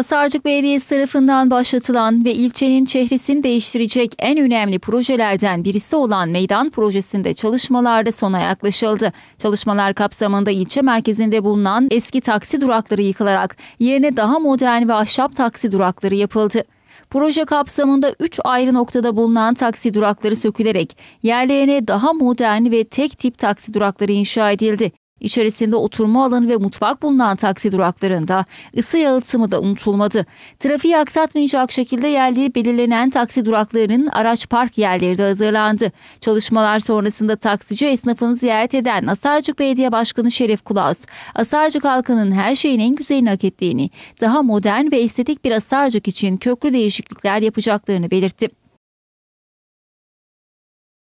Hasarcık Belediyesi tarafından başlatılan ve ilçenin çehresini değiştirecek en önemli projelerden birisi olan meydan projesinde çalışmalarda sona yaklaşıldı. Çalışmalar kapsamında ilçe merkezinde bulunan eski taksi durakları yıkılarak yerine daha modern ve ahşap taksi durakları yapıldı. Proje kapsamında 3 ayrı noktada bulunan taksi durakları sökülerek yerlerine daha modern ve tek tip taksi durakları inşa edildi. İçerisinde oturma alanı ve mutfak bulunan taksi duraklarında ısı yalıtımı da unutulmadı. Trafiği aksatmayacak şekilde yerleri belirlenen taksi duraklarının araç park yerleri de hazırlandı. Çalışmalar sonrasında taksici esnafını ziyaret eden Asarcık Belediye Başkanı Şerif Kulaz, Asarcık halkının her şeyin en güzelini hak ettiğini, daha modern ve estetik bir Asarcık için köklü değişiklikler yapacaklarını belirtti.